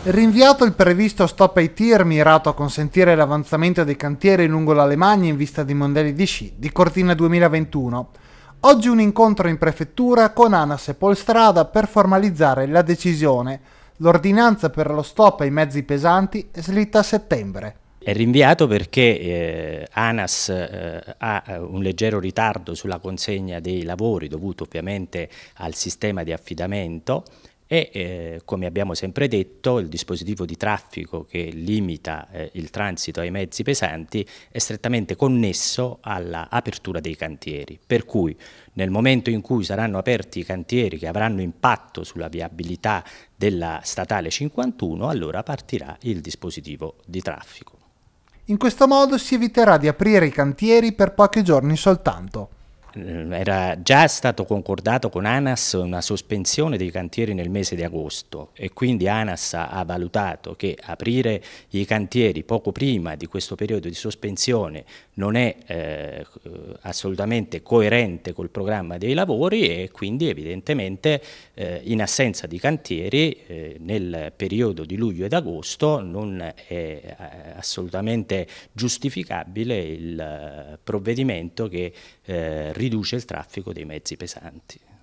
Rinviato il previsto stop ai tir mirato a consentire l'avanzamento dei cantieri lungo l'Alemagna in vista dei mondiali di sci di Cortina 2021, oggi un incontro in prefettura con Anas e Polstrada per formalizzare la decisione. L'ordinanza per lo stop ai mezzi pesanti slitta a settembre. È rinviato perché eh, ANAS eh, ha eh, un leggero ritardo sulla consegna dei lavori dovuto ovviamente al sistema di affidamento e eh, come abbiamo sempre detto il dispositivo di traffico che limita eh, il transito ai mezzi pesanti è strettamente connesso all'apertura dei cantieri, per cui nel momento in cui saranno aperti i cantieri che avranno impatto sulla viabilità della statale 51, allora partirà il dispositivo di traffico. In questo modo si eviterà di aprire i cantieri per pochi giorni soltanto. Mm, era già stato concordato con ANAS una sospensione dei cantieri nel mese di agosto e quindi ANAS ha valutato che aprire i cantieri poco prima di questo periodo di sospensione non è eh, assolutamente coerente col programma dei lavori e quindi evidentemente eh, in assenza di cantieri eh, nel periodo di luglio ed agosto non è eh, assolutamente giustificabile il eh, provvedimento che eh, riduce il traffico dei mezzi pesanti.